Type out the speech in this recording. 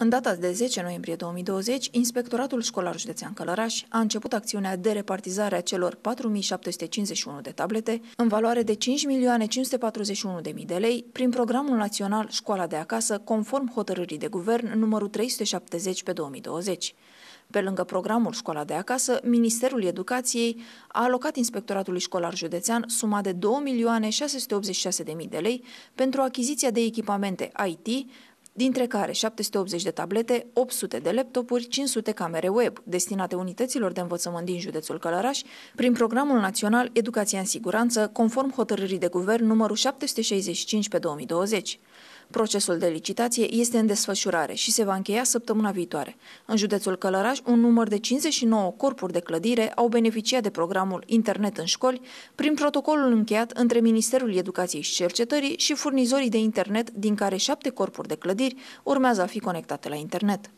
În data de 10 noiembrie 2020, Inspectoratul Școlar Județean Călăraș a început acțiunea de repartizare a celor 4.751 de tablete în valoare de 5.541.000 de lei prin Programul Național Școala de Acasă, conform hotărârii de guvern numărul 370 pe 2020. Pe lângă programul Școala de Acasă, Ministerul Educației a alocat Inspectoratului Școlar Județean suma de 2.686.000 de lei pentru achiziția de echipamente IT, dintre care 780 de tablete, 800 de laptopuri, 500 camere web, destinate unităților de învățământ din județul Călăraș, prin Programul Național Educația în Siguranță, conform hotărârii de guvern numărul 765 pe 2020. Procesul de licitație este în desfășurare și se va încheia săptămâna viitoare. În județul Călăraș, un număr de 59 corpuri de clădire au beneficiat de programul Internet în școli prin protocolul încheiat între Ministerul Educației și Cercetării și furnizorii de internet, din care șapte corpuri de clădire clădiri urmează a fi conectate la internet.